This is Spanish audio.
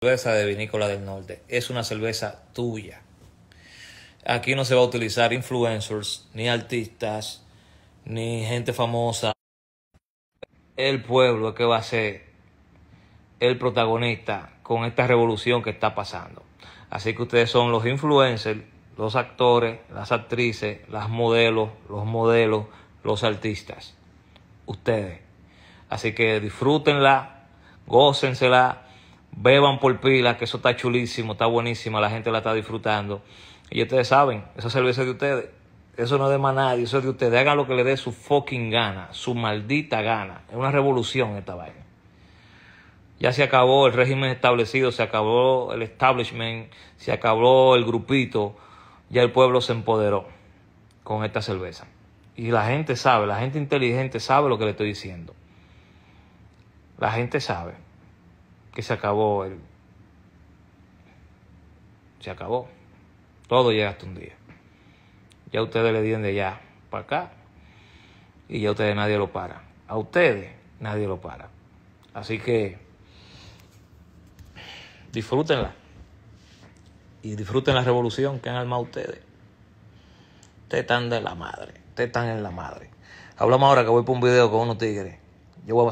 cerveza de vinícola del norte. Es una cerveza tuya. Aquí no se va a utilizar influencers, ni artistas, ni gente famosa. El pueblo es que va a ser el protagonista con esta revolución que está pasando. Así que ustedes son los influencers, los actores, las actrices, las modelos, los modelos, los artistas. Ustedes. Así que disfrútenla, gócensela Beban por pilas, que eso está chulísimo, está buenísimo, la gente la está disfrutando. Y ustedes saben, esa cerveza de ustedes. Eso no es de más nadie, eso es de ustedes. Hagan lo que le dé su fucking gana, su maldita gana. Es una revolución esta vaina. Ya se acabó el régimen establecido, se acabó el establishment, se acabó el grupito. Ya el pueblo se empoderó con esta cerveza. Y la gente sabe, la gente inteligente sabe lo que le estoy diciendo. La gente sabe que se acabó el... Se acabó. Todo llega hasta un día. Ya ustedes le dicen de allá para acá y ya ustedes nadie lo para. A ustedes nadie lo para. Así que disfrútenla y disfruten la revolución que han armado ustedes. te están de la madre, te están en la madre. Hablamos ahora que voy por un video con unos tigres. a